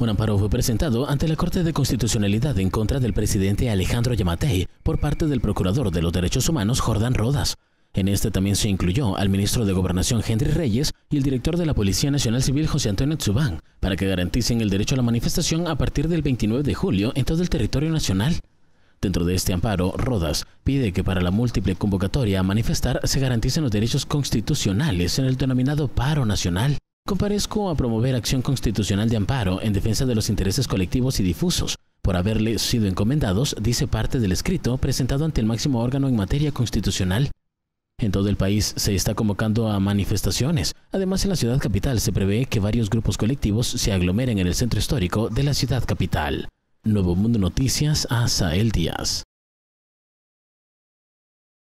Un amparo fue presentado ante la Corte de Constitucionalidad en contra del presidente Alejandro Yamatei por parte del Procurador de los Derechos Humanos Jordán Rodas. En este también se incluyó al ministro de Gobernación Henry Reyes y el director de la Policía Nacional Civil José Antonio Tzubán, para que garanticen el derecho a la manifestación a partir del 29 de julio en todo el territorio nacional. Dentro de este amparo, Rodas pide que para la múltiple convocatoria a manifestar se garanticen los derechos constitucionales en el denominado paro nacional comparezco a promover acción constitucional de amparo en defensa de los intereses colectivos y difusos por haberle sido encomendados, dice parte del escrito presentado ante el máximo órgano en materia constitucional. En todo el país se está convocando a manifestaciones. Además, en la ciudad capital se prevé que varios grupos colectivos se aglomeren en el centro histórico de la ciudad capital. Nuevo Mundo Noticias, Asael Díaz.